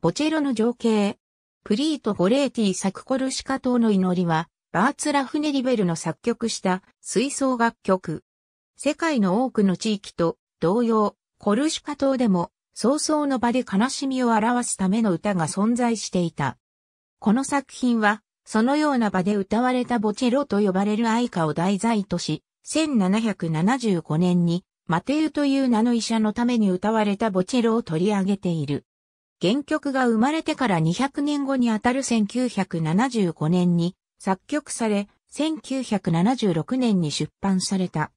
ボチェロの情景。プリート・ゴレーティ作コルシカ島の祈りは、バーツラフ・ネリベルの作曲した水槽楽曲。世界の多くの地域と同様、コルシカ島でも、早々の場で悲しみを表すための歌が存在していた。この作品は、そのような場で歌われたボチェロと呼ばれる愛歌を題材とし、1775年に、マテウという名の医者のために歌われたボチェロを取り上げている。原曲が生まれてから200年後にあたる1975年に作曲され、1976年に出版された。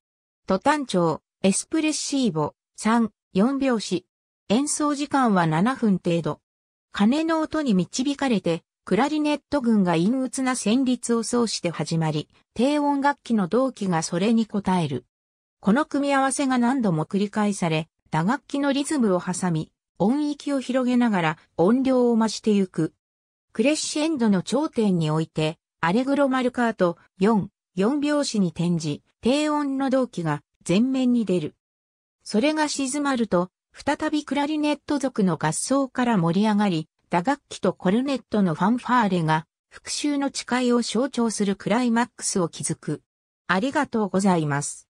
ト端調、エスプレッシーボ、3、4拍子。演奏時間は7分程度。鐘の音に導かれて、クラリネット群が陰鬱な旋律を奏して始まり、低音楽器の同期がそれに応える。この組み合わせが何度も繰り返され、打楽器のリズムを挟み、音域を広げながら音量を増してゆく。クレッシェンドの頂点において、アレグロマルカート4、4拍子に転じ、低音の同期が前面に出る。それが静まると、再びクラリネット族の合奏から盛り上がり、打楽器とコルネットのファンファーレが、復讐の誓いを象徴するクライマックスを築く。ありがとうございます。